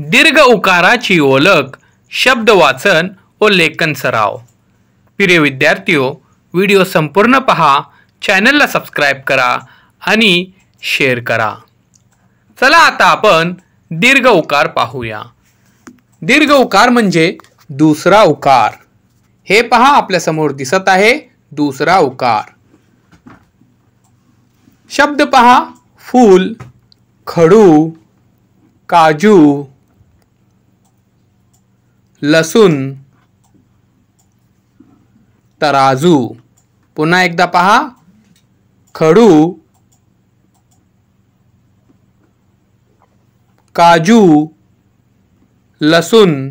दीर्घ उकाराची ओळख शब्द वाचन व लेखन सराव प्रिय विद्यार्थी व्हिडिओ संपूर्ण पहा चॅनलला सबस्क्राईब करा आणि शेअर करा चला आता आपण दीर्घ उकार पाहूया दीर्घ उकार म्हणजे दुसरा उकार हे पहा आपल्यासमोर दिसत आहे दुसरा उकार शब्द पहा फूल खडू काजू लसूण तराजू पुन्हा एकदा पहा खडू काजू लसूण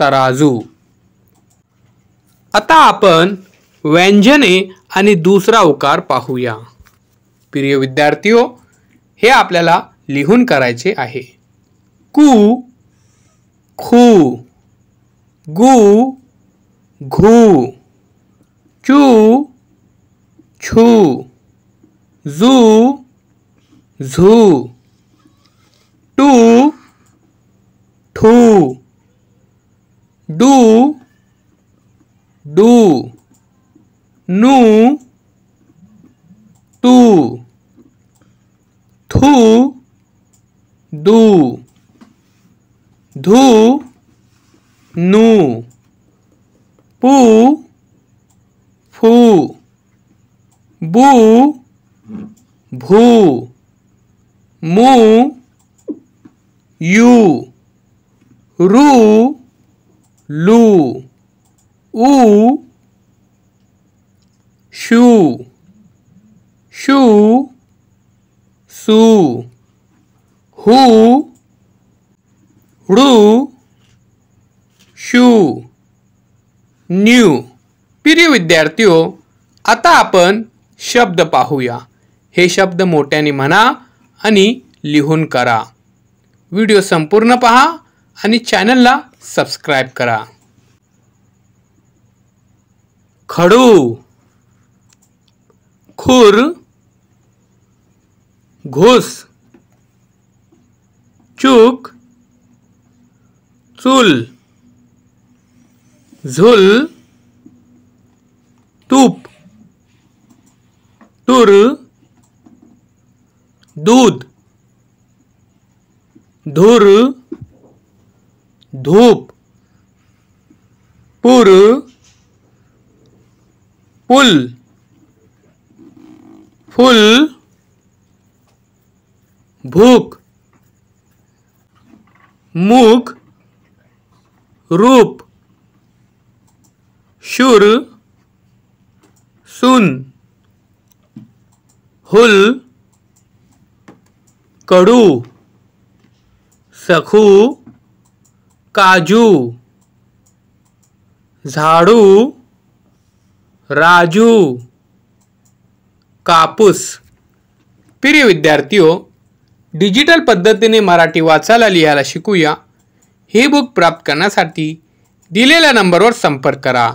तराजू आता आपण व्यंजने आणि दुसरा उकार पाहूया प्रिय विद्यार्थी हे आपल्याला लिहून करायचे आहे कू खू गु घू चू छू जू झू टू ठू डू डू नू तू थू दू धू नू पू फू बू भू मू यू रू लू ऊ शू शू सू हू ऋ शू न्यू प्रिय विद्यार्थी आता आपण शब्द पाहूया हे शब्द मोठ्याने म्हणा आणि लिहून करा व्हिडिओ संपूर्ण पहा आणि चॅनलला सबस्क्राईब करा खडू खुर घुस चूक चूल झुल तूप तूर दूध धूर धूप पुर पुल फुल भूक मुख, रूप शूर सुन हुल कडू सखू काजू झाडू राजू कापूस प्रिय विद्यार्थीओ डिजिटल पद्धतीने मराठी वाचायला लिहायला शिकूया हे बुक प्राप्त करण्यासाठी दिलेल्या नंबरवर संपर्क करा